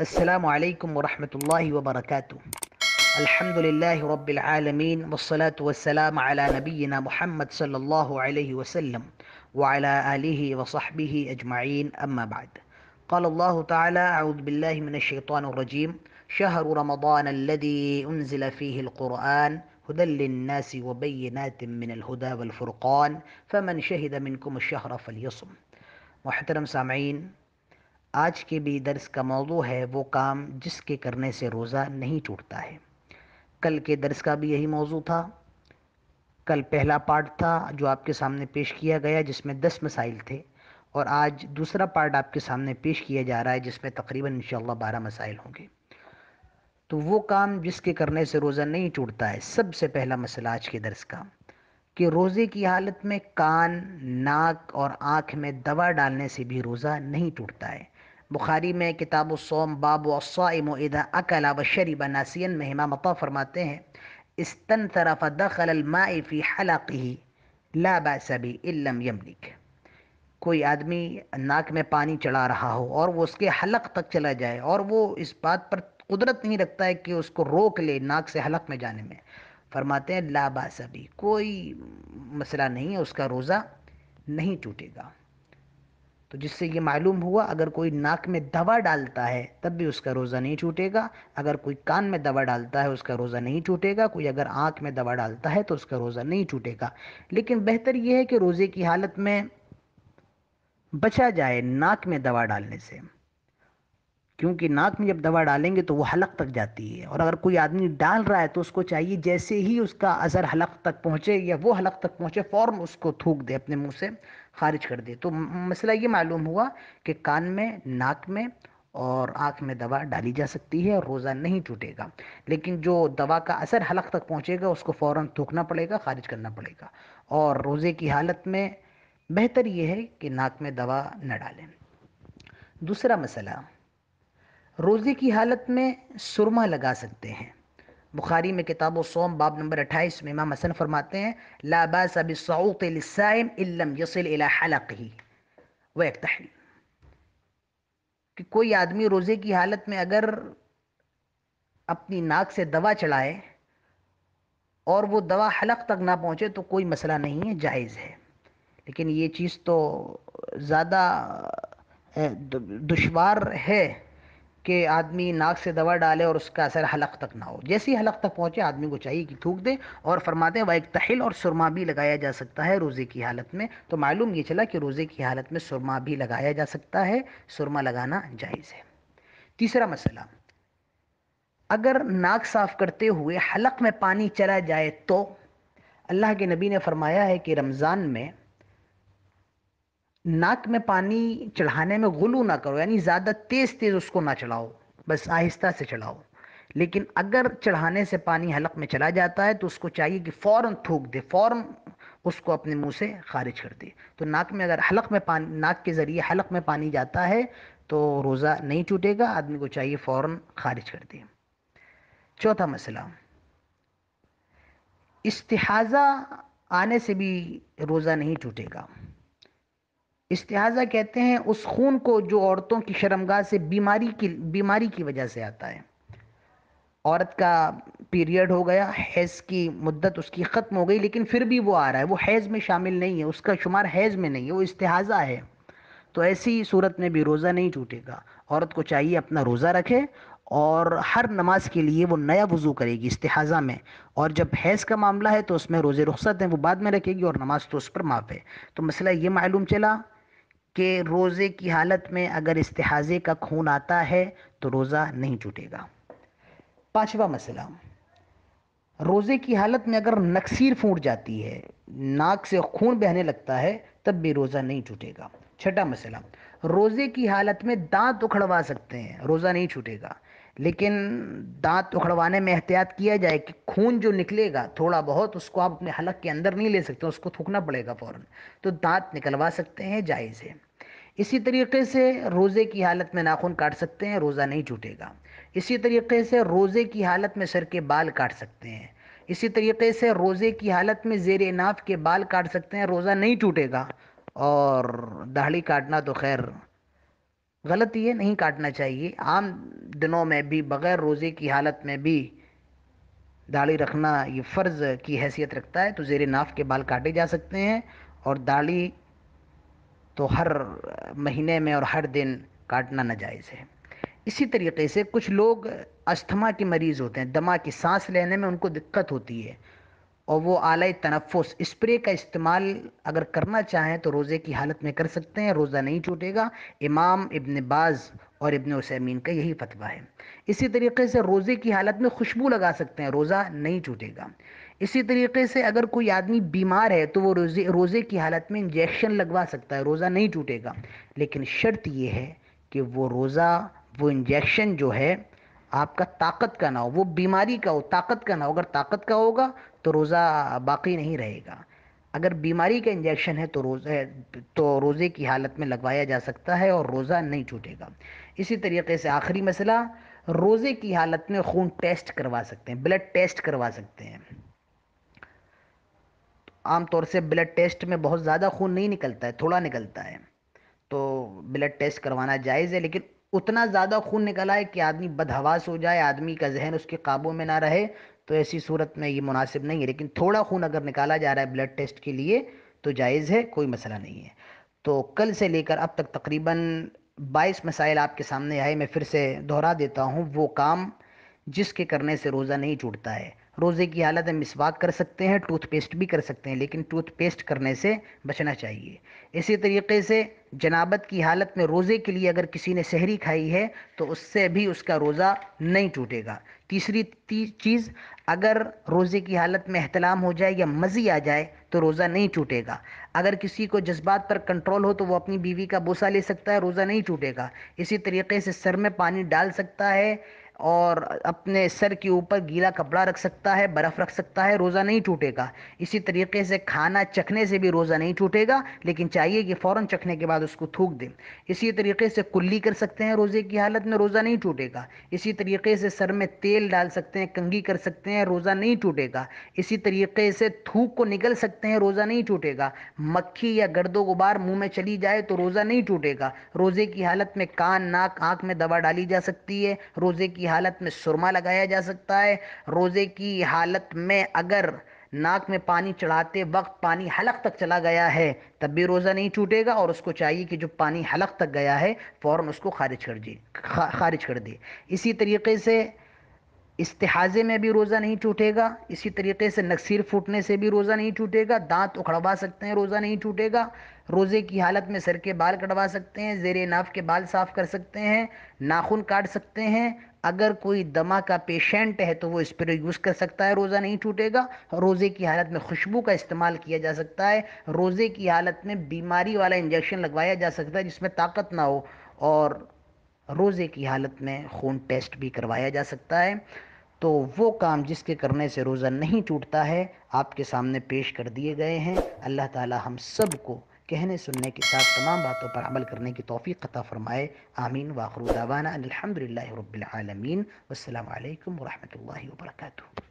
السلام عليكم ورحمة الله وبركاته الحمد لله رب العالمين والصلاة والسلام على نبينا محمد صلى الله عليه وسلم وعلى آله وصحبه أجمعين أما بعد قال الله تعالى أعوذ بالله من الشيطان الرجيم شهر رمضان الذي أنزل فيه القرآن هدى للناس وبينات من الهدى والفرقان فمن شهد منكم الشهر فليصم محترم سامعين आज के भी दर्स का मौजू है वो काम जिसके करने से रोज़ा नहीं टूटता है कल के दर्स का भी यही मौजू था कल पहला पार्ट था जो आपके सामने पेश किया गया जिसमें दस मसाइल थे और आज दूसरा पार्ट आपके सामने पेश किया जा रहा है जिसमें तकरीबन इन बारह मसाइल होंगे तो वो काम जिसके करने से रोज़ा नहीं टूटता है सबसे पहला मसला आज के दर्स का कि रोज़े की हालत में कान नाक और आँख में दवा डालने से भी रोज़ा नहीं टूटता है बुखारी में किताब सोम बाब वसाइम इदा अकला व शरीब नासियन में हिमा मपा फरमाते हैं तन तरफ दखल अलमाफ़ी हलाकी लाबासबी इलम यमलिक कोई आदमी नाक में पानी चढ़ा रहा हो और वो उसके हलक तक चला जाए और वो इस बात पर कुदरत नहीं रखता है कि उसको रोक ले नाक से हलक में जाने में फरमाते हैं लाबासबी कोई मसला नहीं है उसका रोज़ा नहीं टूटेगा तो जिससे ये मालूम हुआ अगर कोई नाक में दवा डालता है तब भी उसका रोज़ा नहीं छूटेगा अगर कोई कान में दवा डालता है उसका रोज़ा नहीं छूटेगा कोई अगर आँख में दवा डालता है तो उसका रोज़ा नहीं छूटेगा लेकिन बेहतर यह है कि रोज़े की हालत में बचा जाए नाक में दवा डालने से क्योंकि नाक में जब दवा डालेंगे तो वो हलक तक जाती है और अगर कोई आदमी डाल रहा है तो उसको चाहिए जैसे ही उसका असर हलक तक पहुँचे या वो हलक तक पहुँचे फ़ौर उसको थूक दे अपने मुँह से खारिज कर दी तो मसला ये मालूम हुआ कि कान में नाक में और आँख में दवा डाली जा सकती है और रोज़ा नहीं टूटेगा लेकिन जो दवा का असर हलक तक पहुँचेगा उसको फ़ौर थूकना पड़ेगा खारिज करना पड़ेगा और रोज़े की हालत में बेहतर ये है कि नाक में दवा न डालें दूसरा मसला रोज़े की हालत में सुरमा लगा सकते हैं बुखारी में किताब सोम बाब नंबर अट्ठाईस में इमाम हसन फरमाते हैं लाबा बिसम इलम यसिल ही एक तहरी कि कोई आदमी रोज़े की हालत में अगर अपनी नाक से दवा चढ़ाए और वो दवा हलक तक ना पहुँचे तो कोई मसला नहीं है जायज़ है लेकिन ये चीज़ तो ज़्यादा दुशवार है कि आदमी नाक से दवा डाले और उसका असर हलक तक ना हो जैसी हलक तक पहुँचे आदमी को चाहिए कि थूक दे और फरमाते हैं एक तहल और सुरमा भी लगाया जा सकता है रोज़े की हालत में तो मालूम ये चला कि रोज़े की हालत में सुरमा भी लगाया जा सकता है सुरमा लगाना जायज़ है तीसरा मसला अगर नाक साफ़ करते हुए हलक में पानी चला जाए तो अल्लाह के नबी ने फरमाया है कि रमज़ान में नाक में पानी चढ़ाने में गुलू ना करो यानी ज़्यादा तेज़ तेज़ उसको ना चढ़ाओ बस आहिस्ता से चढ़ाओ लेकिन अगर चढ़ाने से पानी हलक में चला जाता है तो उसको चाहिए कि फ़ौर थूक दे फ़ौर उसको अपने मुंह से खारिज कर दे तो नाक में अगर हलक में पानी नाक के ज़रिए हलक में पानी जाता है तो रोज़ा नहीं टूटेगा आदमी को चाहिए फ़ौर खारिज कर दे चौथा मसला इस्तिहाज़ा आने से भी रोज़ा नहीं टूटेगा इस्तेहाजा कहते हैं उस खून को जो औरतों की शर्मगाह से बीमारी की बीमारी की वजह से आता है औरत का पीरियड हो गया हैज़ की मुद्दत उसकी ख़त्म हो गई लेकिन फिर भी वो आ रहा है वो हैज़ में शामिल नहीं है उसका शुमार हैज़ में नहीं है वो इस्तेहाज़ा है तो ऐसी सूरत में भी रोज़ा नहीं टूटेगा औरत को चाहिए अपना रोज़ा रखे और हर नमाज के लिए वो नया वज़ू करेगी इस्तेहाज़ा में और जब हैज़ का मामला है तो उसमें रोज़े रुख्सत हैं वो बाद में रखेगी और नमाज तो उस पर माफ़ है तो मसला ये मालूम चला कि रोज़े की हालत में अगर इस्तेहाजे का खून आता है तो रोज़ा नहीं टूटेगा पाँचवा मसला रोज़े की हालत में अगर नक्सीर फूट जाती है नाक से खून बहने लगता है तब भी रोज़ा नहीं टूटेगा छठा मसला रोज़े की हालत में दांत उखड़वा सकते हैं रोज़ा नहीं छूटेगा लेकिन दांत उखड़वाने में एहतियात किया जाए कि खून जो निकलेगा थोड़ा बहुत उसको आप अपने हलक के अंदर नहीं ले सकते उसको थूकना पड़ेगा फ़ौरन तो दांत निकलवा सकते हैं जायज़ है इसी तरीके से रोज़े की हालत में नाखून काट सकते हैं रोज़ा नहीं छूटेगा इसी तरीके से रोज़े की हालत में सर के बाल काट सकते हैं इसी तरीके से रोज़े की हालत में जेर नाफ के बाल काट सकते हैं रोज़ा नहीं टूटेगा और दाढ़ी काटना तो खैर गलत ही है नहीं काटना चाहिए आम दिनों में भी बग़ैर रोज़े की हालत में भी दाढ़ी रखना ये फ़र्ज़ की हैसियत रखता है तो जेर नाफ के बाल काटे जा सकते हैं और दाढ़ी तो हर महीने में और हर दिन काटना नाजायज़ है इसी तरीके से कुछ लोग अस्थमा के मरीज़ होते हैं दमा की सांस लेने में उनको दिक्कत होती है और वो आला तनफ़ स्प्रे का इस्तेमाल अगर करना चाहें तो रोज़े की हालत में कर सकते हैं रोज़ा नहीं छूटेगा इमाम इब्न बाज़ और इब्न उसमीन का यही फतवा है इसी तरीके से रोज़े की हालत में खुशबू लगा सकते हैं रोज़ा नहीं छूटेगा इसी तरीके से अगर कोई आदमी बीमार है तो वो रोज़े रोज़े की हालत में इंजेक्शन लगवा सकता है रोज़ा नहीं टूटेगा लेकिन शर्त ये है कि वो रोज़ा वो इंजेक्शन जो है आपका ताकत का ना हो वो बीमारी का हो ताकत का ना हो अगर ताकत का होगा तो रोज़ा बाकी नहीं रहेगा अगर बीमारी का इंजेक्शन है तो रोज़े तो रोज़े की हालत में लगवाया जा सकता है और रोज़ा नहीं टूटेगा इसी तरीके से आखिरी मसला रोज़े की हालत में खून टेस्ट करवा सकते हैं ब्लड टेस्ट करवा सकते हैं आमतौर से ब्लड टेस्ट में बहुत ज़्यादा खून नहीं निकलता है थोड़ा निकलता है तो ब्लड टेस्ट करवाना जायज़ है लेकिन उतना ज़्यादा खून निकला है कि आदमी बदहवास हो जाए आदमी का जहन उसके काबू में ना रहे तो ऐसी सूरत में ये मुनासिब नहीं है लेकिन थोड़ा खून अगर निकाला जा रहा है ब्लड टेस्ट के लिए तो जायज़ है कोई मसला नहीं है तो कल से लेकर अब तक तकरीबन बाईस मसाइल आपके सामने आए मैं फिर से दोहरा देता हूँ वो काम जिसके करने से रोज़ा नहीं छूटता है रोज़े की हालत में मिसवाक कर सकते हैं टूथपेस्ट भी कर सकते हैं लेकिन टूथपेस्ट करने से बचना चाहिए इसी तरीके से जनाबत की हालत में रोज़े के लिए अगर किसी ने शहरी खाई है तो उससे भी उसका रोज़ा नहीं टूटेगा तीसरी ती, चीज़ अगर रोज़े की हालत में अहतलाम हो जाए या मज़ी आ जाए तो रोज़ा नहीं टूटेगा अगर किसी को जज्बात पर कंट्रोल हो तो वो अपनी बीवी का बोसा ले सकता है रोज़ा नहीं टूटेगा इसी तरीके से सर में पानी डाल सकता है और अपने सर के ऊपर गीला कपड़ा रख सकता है बर्फ़ रख सकता है रोज़ा नहीं टूटेगा इसी तरीके से खाना चखने से भी रोज़ा नहीं टूटेगा लेकिन चाहिए कि फ़ौर चखने के बाद उसको थूक दें इसी तरीके से कुल्ली कर सकते हैं रोज़े की हालत में रोज़ा नहीं टूटेगा इसी तरीके से सर में तेल डाल सकते हैं कंगी कर सकते हैं रोज़ा नहीं टूटेगा इसी तरीके से थूक को निकल सकते हैं रोज़ा नहीं टूटेगा मक्खी या गर्दो गुबार मुँह में चली जाए तो रोज़ा नहीं टूटेगा रोज़े की हालत में कान नाक आँख में दवा डाली जा सकती है रोज़े की की हालत में सुरमा लगाया जा सकता है रोज़े की हालत में अगर नाक में पानी चढ़ाते वक्त पानी हलक तक चला गया है तब भी रोज़ा नहीं टूटेगा और उसको चाहिए कि जो पानी हलक तक गया है फ़ौर उसको खारिज कर दे खारिज कर दे इसी तरीके से इस्तेहाजे में भी रोज़ा नहीं टूटेगा इसी तरीके से नक्सीर फूटने से भी रोज़ा नहीं टूटेगा दांत उखड़वा सकते हैं रोज़ा नहीं टूटेगा रोज़े की हालत में सर के बाल कटवा सकते हैं जेर नाफ के बाल साफ़ कर सकते हैं नाखून काट सकते हैं अगर कोई दमा का पेशेंट है तो वो स्प्रे यूज़ कर सकता है रोज़ा नहीं टूटेगा रोज़े की हालत में खुशबू का इस्तेमाल किया जा सकता है रोज़े की हालत में बीमारी वाला इंजेक्शन लगवाया जा सकता है जिसमें ताकत ना हो और रोज़े की हालत में खून टेस्ट भी करवाया जा सकता है तो वो काम जिसके करने से रोज़ा नहीं टूटता है आपके सामने पेश कर दिए गए हैं अल्लाह ताला हम सबको کہنے سننے کے ساتھ تمام باتوں پر عمل کرنے کی توفیق عطا فرمائے آمین واخر دعوانا ان الحمدللہ رب العالمین والسلام علیکم ورحمت اللہ وبرکاتہ